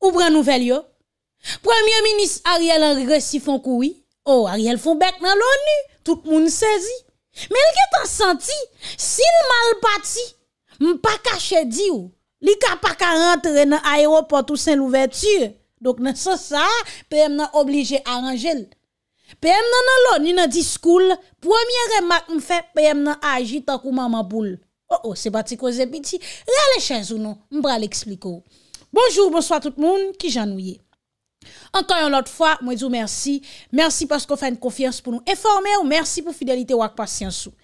Ou bran nouvel yo? Premier minis Ariel en regresi fon koui. Oh, Ariel fon bek nan louni. Tout moun sezi. Men lge tan santi, sil mal bati, mpa ka chedi ou. Li ka pa ka rentre nan aeroport ou sen l'ouverture. Dok nan se sa, peyem nan oblije aranjel. Peyem nan louni nan diskoul, premier remak mfe, peyem nan aji takou mama boul. Oh oh, se bati koze biti. Rale chez non. ou non, mbra li ekspliko ou. Bonjou, bonsoit tout moun ki janouye. Antan yon lot fwa, mwen zou mersi. Mersi paskou fèn kofiyans pou nou eforme ou mersi pou fidelite wak pasyansou.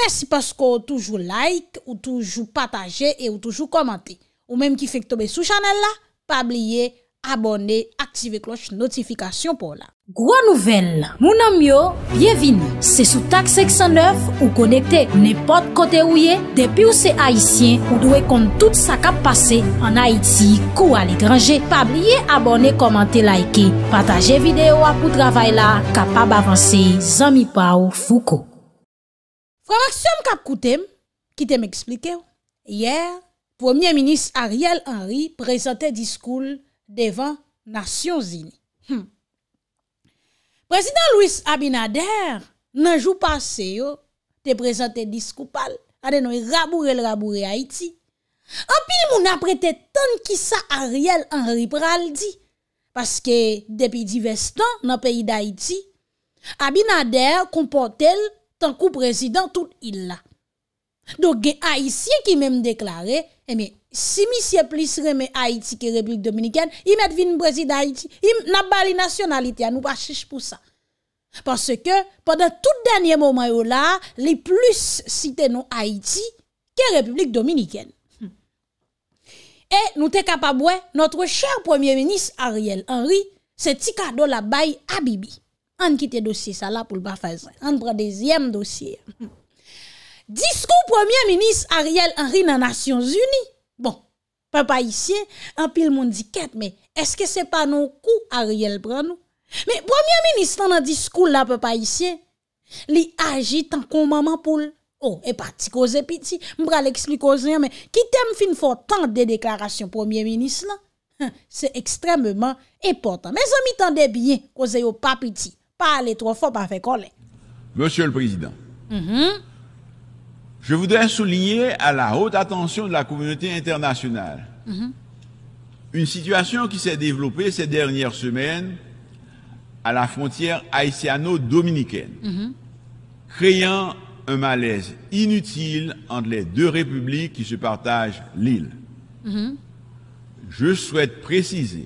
Mersi paskou toujou like ou toujou pataje e ou toujou komante. Ou mèm ki fèk tobe sou chanel la, pabliye. abone, aktive kloche notifikasyon pou la. Gwa nouvel, mounan myo, bienvini, se sou tak seksan 9 ou konekte nepot kote ou ye, depi ou se Haitien, ou dwe kont tout sa kap pase an Haiti, kou al ekranje. Pabliye abone, komante, laike, pataje videyo apou travay la, kapab avanse, zami pa ou fuko. Frowaksyon kap koutem, kitem eksplike ou. Yer, premier minis Ariel Henry prezante diskoul devan nasyon zini. Hmm. Prezident Louis Abinader nan jou pase yo te prezante diskupal ade nou raboure l raboure Haiti an pil moun aprete ton kisa a riel an ripral di paske depi divestan nan peyi d'Haïti Abinader kompote l tankou prezident tout il la. Doge Haitien ki mèm deklare eme eh Simi siye plis reme Haiti ki Republik Dominiken I met vin Brezi da Haiti I nap bali nasyonalite a nou pachiche pou sa Pase ke Poden tout denye momen yo la Li plis site nou Haiti Ki Republik Dominiken E nou te kapabwe Notre cher premier ministre Ariel Henry Se tika do la bay abibi An ki te dosye sa la pou lba fazen An pre dezyem dosye Disko premier ministre Ariel Henry Nan Nasyons Uni Bon, pa pa isye, an pil moun di ket, me eske se pa nou kou a riel pranou? Me, pwemye menis tan nan diskou la pa pa isye, li aji tan kon maman pou l. Oh, e pa ti koze piti, mbra l eksli koze yan, me kitem fin fò tan de deklarasyon pwemye menis lan. Se ekstremman epotan. Me zan mi tan de biye koze yo pa piti, pa ale tro fò pa fe kole. Monsye l prezident, mm-hmm. Je voudrais souligner à la haute attention de la communauté internationale mm-hmm. une situation qui s'est développée ces dernières semaines à la frontière haïtiano-dominicaine, mm-hmm. créant un malaise inutile entre les deux républiques qui se partagent l'île. Mm-hmm. Je souhaite préciser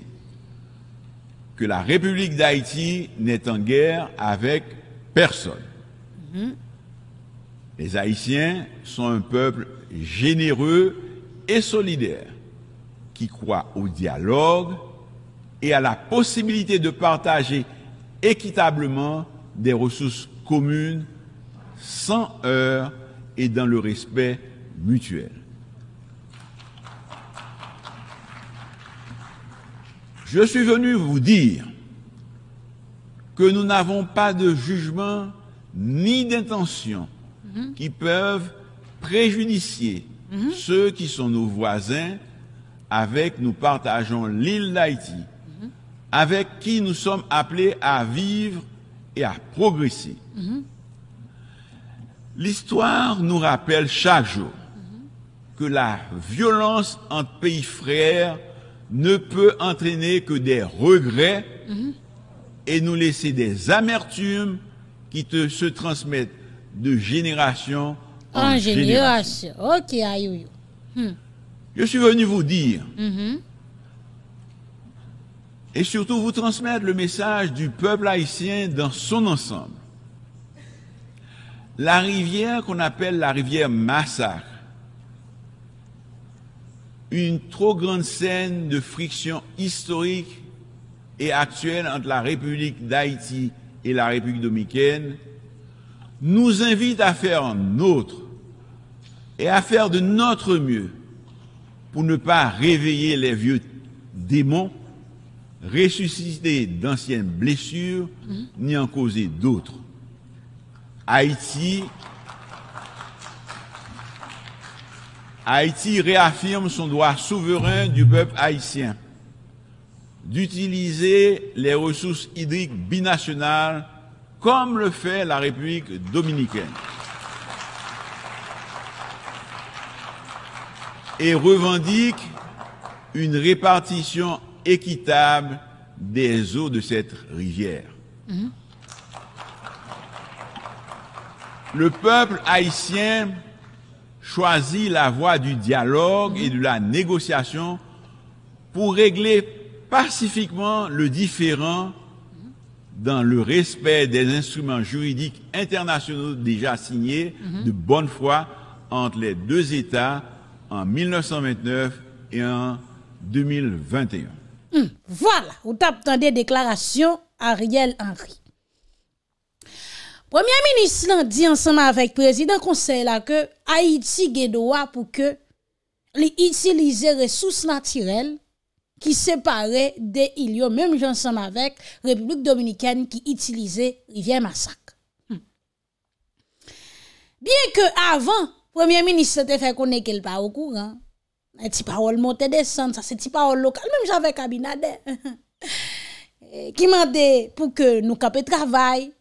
que la République d'Haïti n'est en guerre avec personne. Les Haïtiens sont un peuple généreux et solidaire qui croit au dialogue et à la possibilité de partager équitablement des ressources communes sans heurts et dans le respect mutuel. Je suis venu vous dire que nous n'avons pas de jugement ni d'intention Mhm. qui peuvent préjudicier mhm. ceux qui sont nos voisins avec nous partageons l'île d'Haïti, mhm. avec qui nous sommes appelés à vivre et à progresser. L'histoire nous rappelle chaque jour que la violence entre pays frères ne peut entraîner que des regrets et nous laisser des amertumes qui te, se transmettent de génération en, génération. Ok, hmm. Je suis venu vous dire, mm-hmm. et surtout vous transmettre le message du peuple haïtien dans son ensemble. La rivière qu'on appelle la rivière Massacre, une trop grande scène de friction historique et actuelle entre la République d'Haïti et la République dominicaine, nous invite à faire notre et à faire de notre mieux pour ne pas réveiller les vieux démons, ressusciter d'anciennes blessures, mhm. ni en causer d'autres. Haïti, Haïti réaffirme son droit souverain du peuple haïtien d'utiliser les ressources hydriques binationales comme le fait la République dominicaine. Et revendique une répartition équitable des eaux de cette rivière. Mhm. Le peuple haïtien choisit la voie du dialogue et de la négociation pour régler pacifiquement le différent dans le respect des instruments juridiques internationaux déjà signés mhm. de bonne foi entre les deux États en 1929 et en 2021. Hmm. voilà, vous tape déclaration des déclarations Ariel Henry. Premier ministre dit ensemble avec le président conseil là que Haïti a droit pour que utiliser ressources naturelles qui séparait des ilio même j'ensemble avec République dominicaine qui utilisait Rivière Massacre. Hmm. Bien que avant, Premier ministre s'était fait connaître qu'elle pas au courant. Un petit parole montée descend, ça c'est petit parole local, même j'avais cabinet, qui m'a pour que nous le travail,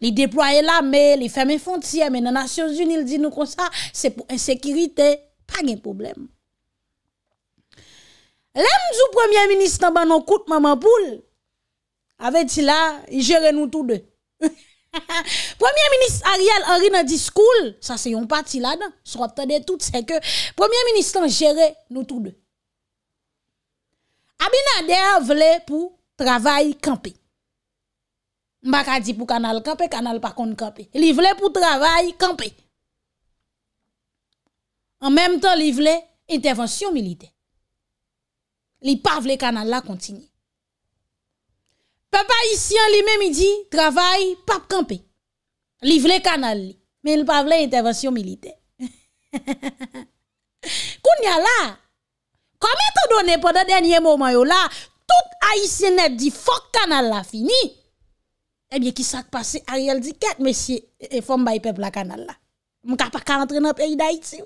ils déployer l'armée, les fermer frontières, mais dans les Nations Unies, dit nous comme ça, c'est pour insécurité, pas de problème. L'homme premier ministre nan banon kout maman poule. Avec il il gère nous tous deux. premier ministre Ariel Henry nan school », ça c'est un parti là-dedans. Soit attendez tout c'est que premier ministre gère nous tous deux. Abinader vle pour travail campé. Mbaka dit pour canal campé, canal pas contre campé. Il voulait pour travail campé. En même temps, il vle intervention militaire li pa vle canal continue. Papa ici en li même dit travail pas camper. Li vle canal mais il pa vle intervention militaire. a là, comme étant donné pendant dernier moment tout haïtien dit fuck canal la fini. Eh bien qui s'est passé Ariel dit quatre messieurs et femme le peuple la canal ne Mon pas rentrer dans pays d'Haïti.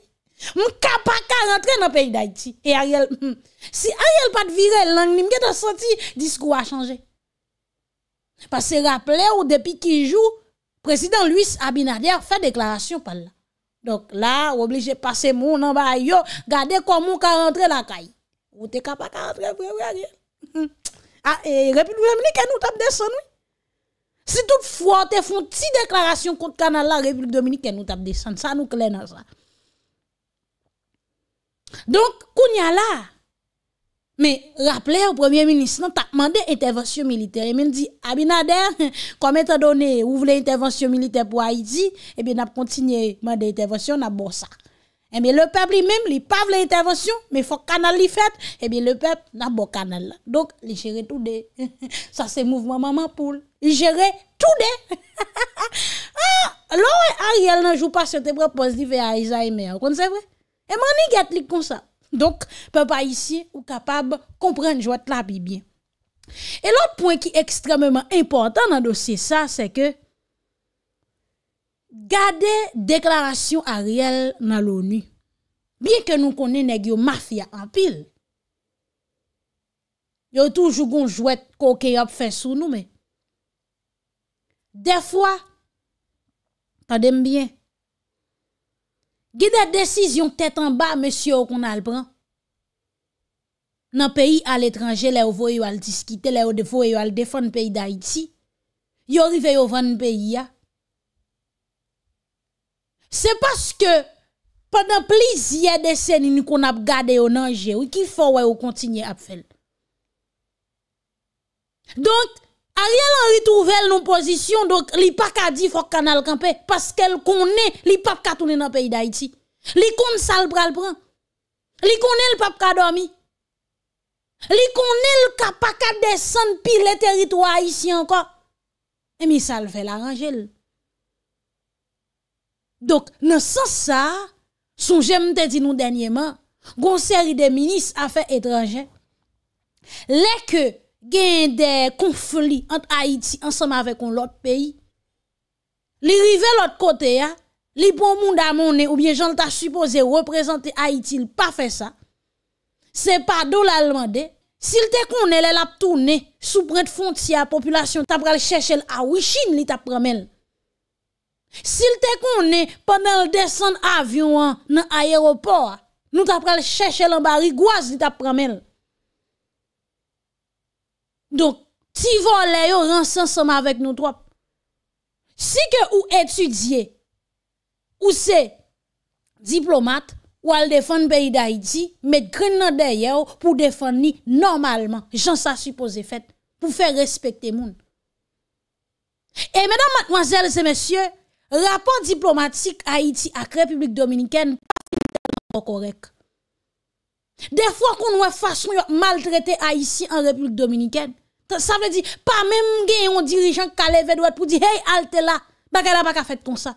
M'ka pas rentrer dans le pays d'Haïti. Et Ariel, hmm, si Ariel pas de virer langue, m'ka sortie, senti discours a changé. Parce que rappelez ou depuis qui joue, président Luis Abinader fait déclaration par là. Donc là, obligé de passer mon en bas, yo, regardez comment on ka rentrer la caille. Ou t'es capable de rentrer, frère Ariel. Hmm. Ah, et République Dominicaine, nous tape descend oui. Si toutefois, te font une déclaration contre le canal la République Dominicaine, nous tape descendre. Ça nous clé dans ça. Donc, Kounia là, mais rappelez au Premier ministre, non, t'as demandé intervention militaire. Il me dit, Abinader, comme étant donné, vous voulez intervention militaire pour Haïti, Et eh bien, n'a continué à demander intervention, n'a ça. Et eh bien, le peuple lui-même, il pas voulu intervention, mais il faut canal fait. et eh bien, le peuple n'a bon canal Donc, il gère tout de. ça, c'est mouvement maman poule. Il gère tout de. ah, est Ariel, un jour, pas sur tu propos à vous vrai? Eman ni get lik kon sa. Donk, pe pa isi ou kapab komprenn jwet la bi bien. E lop pwen ki ekstrememan important nan dosye sa, se ke gade deklarasyon a riel nan louni. Bien ke nou konen negyo mafya apil, yo toujougon jwet kokey ap fensou nou me. De fwa, ta dem bien, Gide desiz yon tèt an ba, mesyo yo kon al pran. Nan peyi al etranje, le yo vo yo al diskite, le yo vo yo al defan peyi da iti, yo rive yo van peyi ya. Se paske, padan plizye desen yon kon ap gade yo nanje, wikifon wè yo kontinye ap fel. Donk, Ariel Henry retrouvé nou positions. donc li pa ka di faut canal parce parce qu'elle connaît li pap ka dans le pays d'Haïti. Li kon le pral pran. Li konen l pas ka dormi. Li connaît le ka pas ka descendre pi le ici encore. Et Et mi Elle fe la l'arranger. Donc, dans sens ça. son j'aime te dit nous dernièrement, gon série des ministres affaires étrangères, les que gen de konfli ant Aiti ansem avè kon lòt peyi, li rive lòt kote ya, li bon moun damonè e, ou bien jan lta supose reprezentè Aiti lpa fè sa, se pa do l'Allemande, sil te konè lè lap toune sou prent fonci ya populasyon tap pral chèchèl a wichin li tap pramèl. Sil te konè pwè nan l'desan avyon nan ayeropor, nou tap pral chèchèl an bari gwaz li tap pramèl. Donk, ti vo le yo ransan soma vek nou toap. Si ke ou etudye ou se diplomat ou al defan beyi da Haiti, met gren nan deye yo pou defan ni normalman. Jan sa suppose fet pou fe respekte moun. E menan matwazel se mesye, rapor diplomatik Haiti ak Republik Dominikèn pas ki talan pou korek. De fwa kon wè fasyon yo maltrete Haiti an Republik Dominikèn, Ça veut dire, pas même gen un dirigeant qui a droit pour dire, hey, halte là, bagala pas fait comme ça.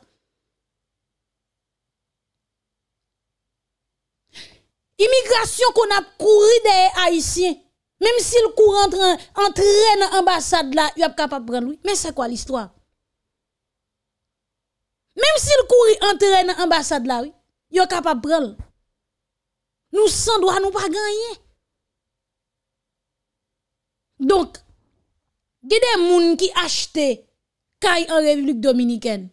Immigration qu'on a couru des Haïtiens, même s'il court entre, en l'ambassade là, il a capable de prendre lui. Mais c'est quoi l'histoire? Même s'il entre entraîne l'ambassade là, il a capable de prendre. Nous, sans droit, nous pas gagner. Donk, ge de moun ki achte kay an revlük dominiken.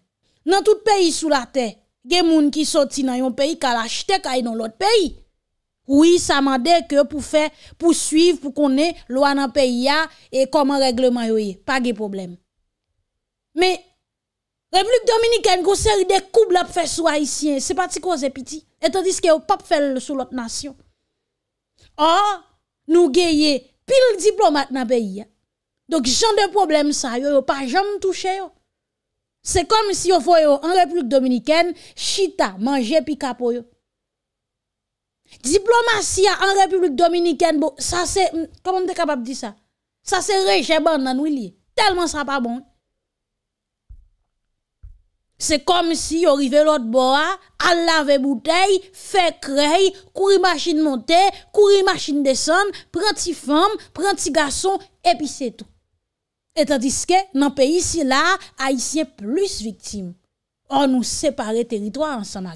Nan tout peyi sou la te, ge moun ki soti nan yon peyi kal achte kay nan lot peyi. Ou yi sa ma de ke pou fè, pou suiv pou konè, lwa nan peyi ya, e koman regleman yoye. Pa ge problem. Me, revlük dominiken kon seri de koub la pfe sou haisyen. Se pati kon zepiti. Etan diske yo pap fèl sou lot nasyon. Or, nou geye pile diplomate dans le pays. Donc, genre de problème, ça, yo, pas jamais touché, C'est comme si on voyait en République dominicaine, chita, manger puis Diplomatie en République dominicaine, bon, ça c'est, hmm, comment on capable de dire ça? Ça c'est rejet bon nan Tellement ça pas bon. C'est comme si on arrivait l'autre bois, hein. à laver bouteille, fait créer, courir machine monter, courir machine descendre, prendre une femme, prendre petit garçon, et puis c'est tout. Et tandis que, dans le pays, si là, haïtien plus victimes. On nous sépare territoire ensemble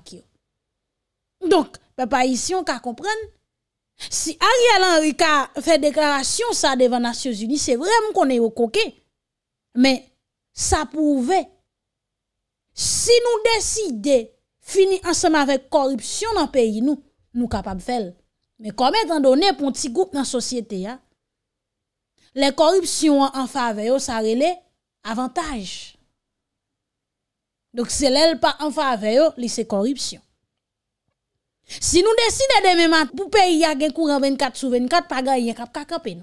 Donc, papa ici, on peut comprendre. Si Ariel Henry a fait déclaration ça devant Nations Unies, c'est vrai qu'on est au coquet. Mais ça prouvait si nous décidons finir ensemble avec la corruption dans le pays, nous, nous capables de faire. Mais comme étant donné pour un petit groupe dans la société, la hein, les corruptions en faveur, ça relève avantage. Donc, c'est pas en faveur, c'est corruption. Si nous décidons demain matin pour payer pays courant 24 sur 24, pas gagner cap cap nous.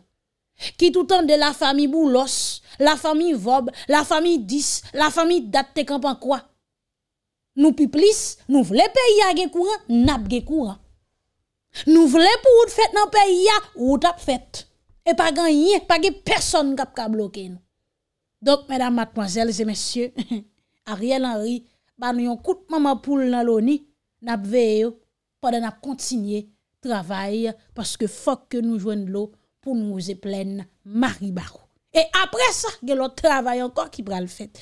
Ki toutan de la fami boulos, la fami vob, la fami dis, la fami datte kampan kwa. Nou pi plis, nou vle pe ya gen kouran, nap gen kouran. Nou vle pou ou t'fet nan pe ya, ou tap fet. E pa ganyen, pa gen person kap ka bloken. Dok, mèdam matkwazèl, zè mèsyè, a rè nan rè, ba nou yon kout mamapoul nan lò ni, nap veyo, pa den ap kontinye, travay, paske fok ke nou jwenn lò, pou nou ouze plen Maribarou. E apre sa, gen lò travay ankon ki pral fèt.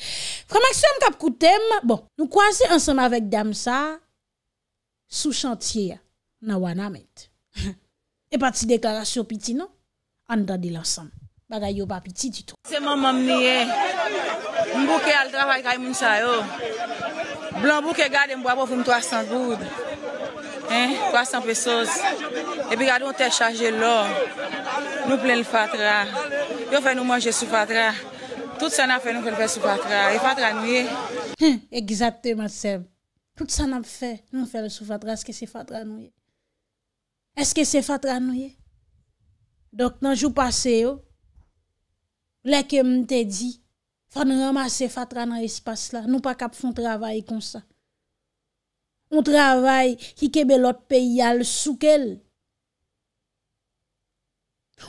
Framaksyon kap koutem, bon, nou kwanse ansem avèk dam sa, sou chantye ya, nan wana met. E pati deklarasyon piti non, an dan dil ansam. Baga yo pa piti di tou. Se man mam niye, mbouke al travay kay moun sayo, blanbouke gade mboua pou mtwa san goud, 300 pesos, e pi gade mte chaje lò. Nou ple l fatra, yo fè nou manje sou fatra, tout sa nan fè nou fè nou fè sou fatra, e fatra nou ye. Hè, egizate, Matsev. Tout sa nan fè nou fè nou sou fatra, eske se fatra nou ye. Eske se fatra nou ye. Donk nan jou pase yo, lè ke m te di, fè nou ramase fatra nan espase la, nou pa kap fè un travay kon sa. Un travay ki kebe lot pe yal soukel.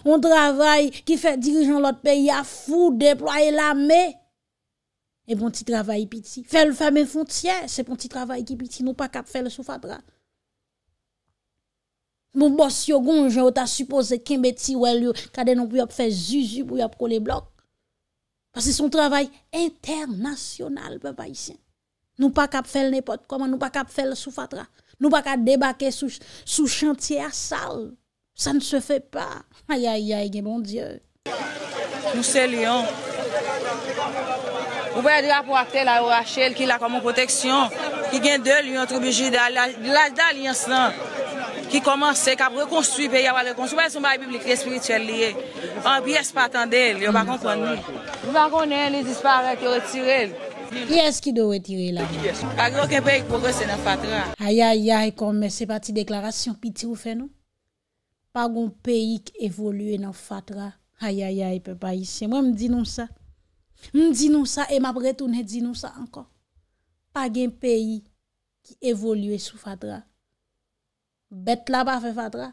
On travail qui fait dirigeant l'autre pays à fou, déployer l'armée. Et bon petit travail petit. Faire le fameux frontière, c'est bon petit travail qui petit, nous pas cap faire le soufadra. Mon boss yo gonge, ou ta supposé qu'un bêti ou elle yo, kade non pou faire zuzu pour yop coller bloc. Parce que son travail international, papa. haïtien. Nous pas cap faire n'importe comment, nous pas cap faire le soufadra. Nous pas cap débarquer sous, sous chantier à salle. sa nou se fe pa. Ayayay, gen bon diyo. Mousse lion. Oupe, diyo apou akte la orachel ki la komon proteksyon ki gen de luyon troubiji da liansan ki komanse kap rekonstuy pe yawal rekonstuy. Mousse lion, moun bie spaten del. Yon pa konpon. Yon pa konen li dispa akte retirel. Yon skido retirel. A yoy ke pe koure senan fatra. Ayayay, konmese pati deklarasyon. Piti ou fen nou? pa goun peyi ki evolue nan fatra. Hayayay, pe pa isye. Mwen mdi nou sa. Mdi nou sa, e m apre toune dino sa ankon. Pa gen peyi ki evolue sou fatra. Bet la pa fe fatra.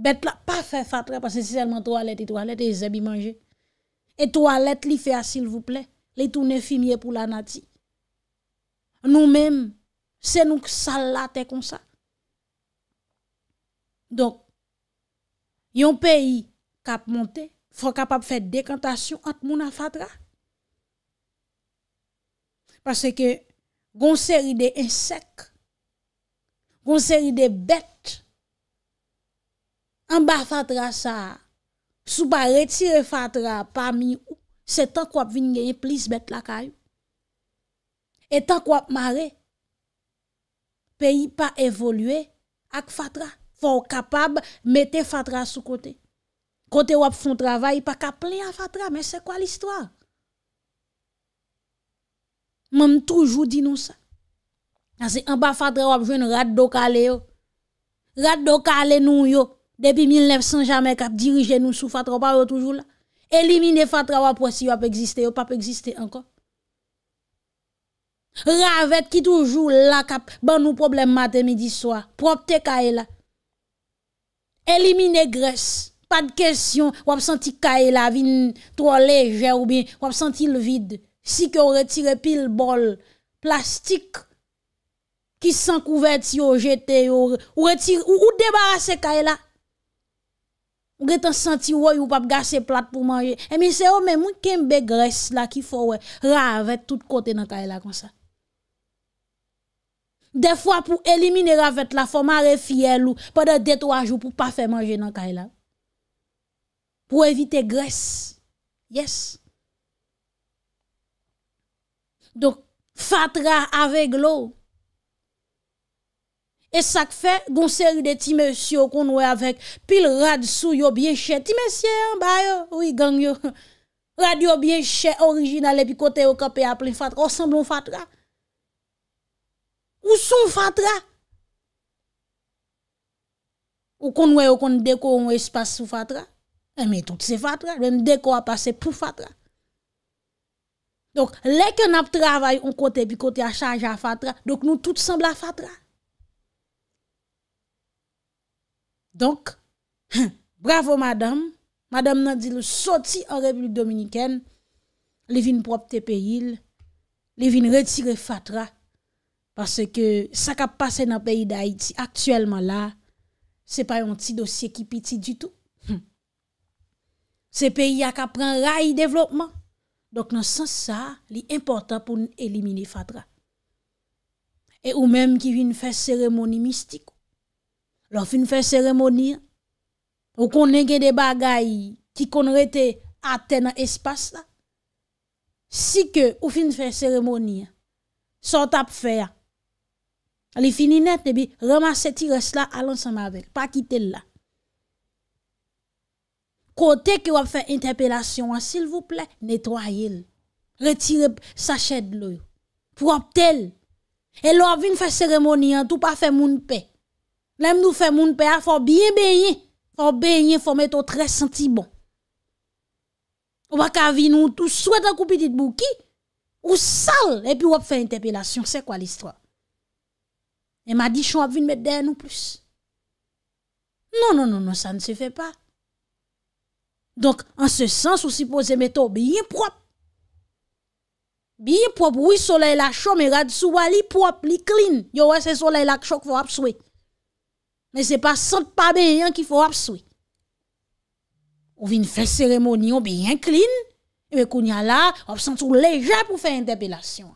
Bet la pa fe fatra, pa se si selman toalet e toalet e zebi manje. E toalet li fe asil vouple, li toune fimye pou la nati. Nou men, se nou salate kon sa. Donk, Yon peyi kap monte, fwa kap ap fè dekantasyon at moun an fatra. Pase ke gonseri de ensek, gonseri de bet, an ba fatra sa, sou ba retire fatra pa mi ou, se tank wap vin genye plis bet la kayou. E tank wap mare, peyi pa evolue ak fatra. faut capable mettre Fatra sous côté. Côté wap font travail, pas qu'à à Fatra, mais c'est quoi l'histoire? Même toujours dit nous ça. C'est en bas Fatra wap jouen rade kale yo nous yo. Depuis 1900 jamais qu'à dirige nous sous Fatra pas toujours là. Éliminer Fatra wap pour si wap exister, yo pas exister encore. Ravette qui toujours là cap ban nous problème matin midi soir. Propre te là. Elimine gres, pa de kesyon, wap santi kaela vin tro leje ou bin, wap santi l vide, si ke ou retire pil bol plastik ki sank ouvert yo, jete yo, ou debarase kaela, ou getan santi woy ou pap gase plat pou manje. E mi se yo men mwen kembe gres la ki fowe, ra avet tout kote nan kaela konsa. De fwa pou elimine ravet la fwa mare fiyel ou pwede detwaj ou pou pa fwe manje nan kay la. Pw evite gres. Yes. Dok fatra avek lo. E sak fe, goun seri de ti mesye ou kon wè avek pil rad sou yo bie chè. Ti mesye, ba yo, wè gang yo. Rad yo bie chè orijinalè pi kote yo kapè aple fatra. Osamblon fatra. Ou son fatra? Ou kon wè ou kon deko wè se passe sou fatra? Eh, Mè tout se fatra. Mè deko a pase pou fatra. Donk lèkè nap travay ou kote pi kote a chanj a fatra donk nou tout sembla fatra. Donk, bravo madame. Madame nan di lè soti an repri dominiken lè vin propte pe yil lè vin retire fatra Pase ke sa kap pase nan peyi da iti, aktuelman la, se pa yon ti dosye ki piti du tout. Se peyi a kap pran rayi devlopman. Dok nan san sa, li importan pou nou elimine fadra. E ou menm ki fin fè seremoni mistik. Lò fin fè seremoni, ou konen gen de bagay ki kon rete ate nan espas la. Si ke ou fin fè seremoni, son tap fè ya, Li fininette bi, remase ti res la alansan mavel. Pa kite la. Kote ki wap fe interpelasyon an, sil vouple, netwaye l. Retire sachet l. Pou wap tel. El wap vin fe seremoni an, tou pa fe mounpe. Lem nou fe mounpe an, fò bie bèye. Fò bèye, fò meto tre senti bon. Ou baka vi nou, tou souet an koupi dit bouki. Ou sal, epi wap fe interpelasyon, se kwa listwa. Et m'a dit, chon a vu mettre derrière nous plus. Non, non, non, non, ça ne se fait pas. Donc, en ce sens, on suppose mettre bien propre. Bien propre, oui, soleil la chaud, mais regarde sous li propre, li clean. Yo, ouais, c'est soleil la chaud qu'il faut absouer. Mais c'est pas sans pas bien qu'il faut absouer. On vient faire cérémonie, on bien clean. Et bien, qu'on y a là, on sent tout léger pour faire interpellation.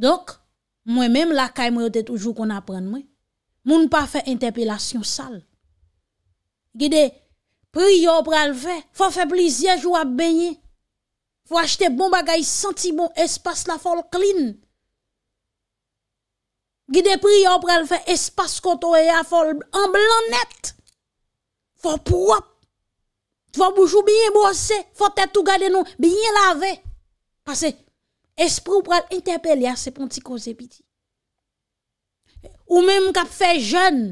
Donk, mwen menm la kay mwen yote toujou kon apren mwen, moun pa fe interpelasyon sal. Gide, pri yo pral fe, fò fe plizye jou ap beynye, fò achte bon bagay, senti bon espas la fol klin. Gide, pri yo pral fe, espas koto e a fol, an blan net, fò prop, fò boujou biye bwose, fò tetou gade nou, biye lave, pase, Espri ou pral interpelle ya se pon ti koze piti. Ou men mou kap fe jen.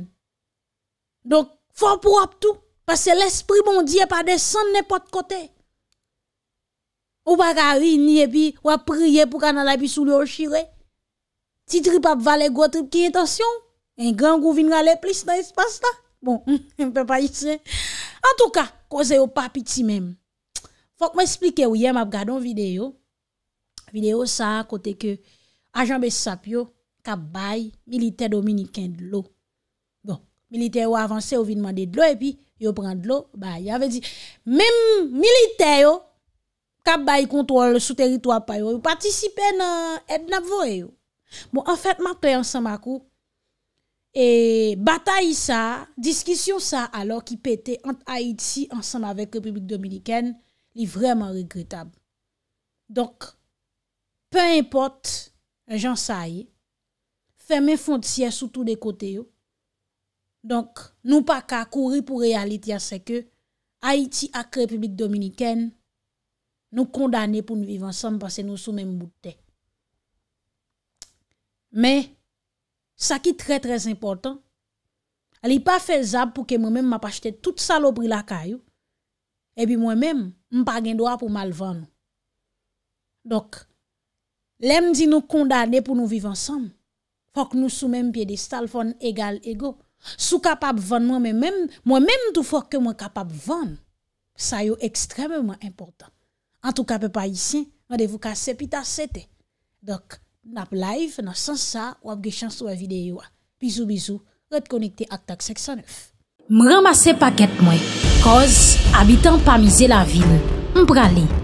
Donk, fap wap tou. Pase l'espri moun diye pa desen nepot kote. Ou baka ri niye bi, wap priye pou ka nan la bi sou li o shire. Ti trip ap vale go trip ki intasyon. Bon, en gang ou vin gale plis nan espas ta. Bon, mwen pe pa yise. An tou ka, koze yo pa piti men. Fok mwen explike ou ye mab gade an videyo. vidéo ça, côté que agent Bessapio, kabay, militaire dominicain de l'eau. Bon, militaire ou avancé ou vient demander de l'eau, et puis, yo prend de l'eau, bah, il avait dit, même militaire yo, kabay contrôle sous territoire pa yo, participe nan aide n'a yo. Bon, en fait, ma suis ensemble à et bataille ça, discussion ça, alors qui pétait entre Haïti ensemble avec République Dominicaine, est vraiment regrettable. Donc, pe import jansaye, fèmè fondsyè soutou de kote yo. Donk, nou pa ka kouri pou realite ya seke, Haiti ak Republik Dominikèn, nou kondane pou nou vive ansam pasè nou sou mè mboute. Mè, sa ki trè trè important, alè pa fè zab pou ke mè mè m apachete tout salopri la kayo, e bi mè mè m pa gen doa pou malvan. Donk, Lem di nou kondane pou nou viv ansam. Fok nou sou men pye de stalfon egal ego. Sou kapap ven mwen men, mwen men tout fok ke mwen kapap ven. Sa yo ekstrememan importan. An tou kape pa yisi, mwen devou ka sepita sete. Dok, nap live, nan sansa, wap gechans wap videyo a. Bizou, bizou, retkonekte ak tak seksanif. Mwen ramase paket mwen. Koz, abitan pa mize la vil. Mprale.